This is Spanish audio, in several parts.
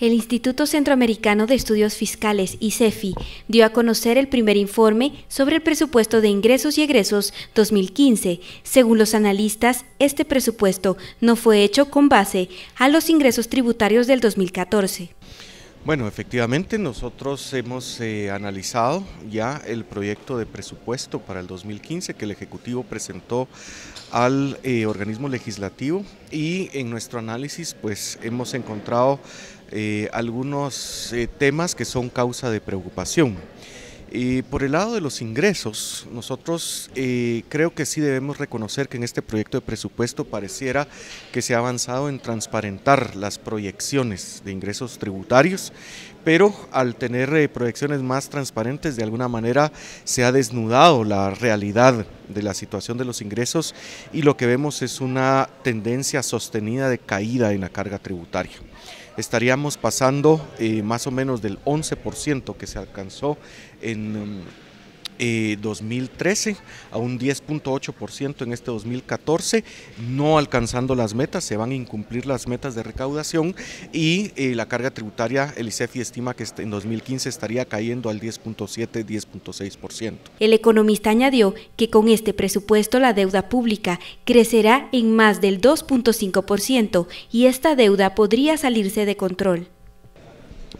El Instituto Centroamericano de Estudios Fiscales, ICEFI, e dio a conocer el primer informe sobre el presupuesto de ingresos y egresos 2015. Según los analistas, este presupuesto no fue hecho con base a los ingresos tributarios del 2014. Bueno, efectivamente nosotros hemos eh, analizado ya el proyecto de presupuesto para el 2015 que el Ejecutivo presentó al eh, organismo legislativo y en nuestro análisis pues hemos encontrado eh, algunos temas que son causa de preocupación. Y por el lado de los ingresos, nosotros eh, creo que sí debemos reconocer que en este proyecto de presupuesto pareciera que se ha avanzado en transparentar las proyecciones de ingresos tributarios, pero al tener eh, proyecciones más transparentes, de alguna manera se ha desnudado la realidad de la situación de los ingresos y lo que vemos es una tendencia sostenida de caída en la carga tributaria estaríamos pasando eh, más o menos del 11% que se alcanzó en um, 2013 eh, a un 10.8% en este 2014, no alcanzando las metas, se van a incumplir las metas de recaudación y eh, la carga tributaria, el ICEFI e estima que en 2015 estaría cayendo al 10.7-10.6%. El economista añadió que con este presupuesto la deuda pública crecerá en más del 2.5% y esta deuda podría salirse de control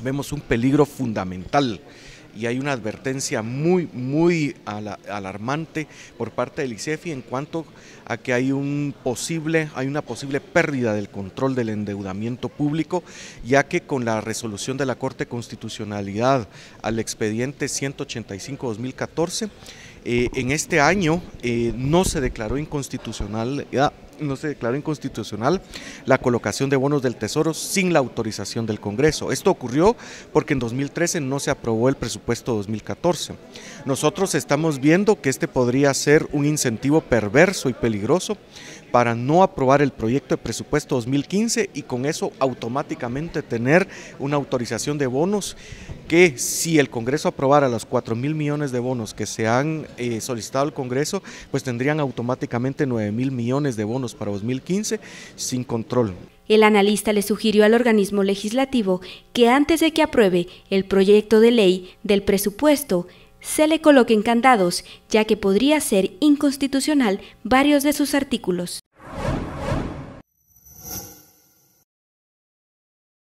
vemos un peligro fundamental y hay una advertencia muy, muy alarmante por parte del ICEFI en cuanto a que hay, un posible, hay una posible pérdida del control del endeudamiento público, ya que con la resolución de la Corte Constitucionalidad al expediente 185-2014, eh, en este año eh, no se declaró inconstitucional no se declaró inconstitucional la colocación de bonos del Tesoro sin la autorización del Congreso. Esto ocurrió porque en 2013 no se aprobó el presupuesto 2014. Nosotros estamos viendo que este podría ser un incentivo perverso y peligroso para no aprobar el proyecto de presupuesto 2015 y con eso automáticamente tener una autorización de bonos que si el Congreso aprobara los 4 mil millones de bonos que se han eh, solicitado al Congreso, pues tendrían automáticamente 9 mil millones de bonos para 2015 sin control. El analista le sugirió al organismo legislativo que antes de que apruebe el proyecto de ley del presupuesto, se le coloquen candados, ya que podría ser inconstitucional varios de sus artículos.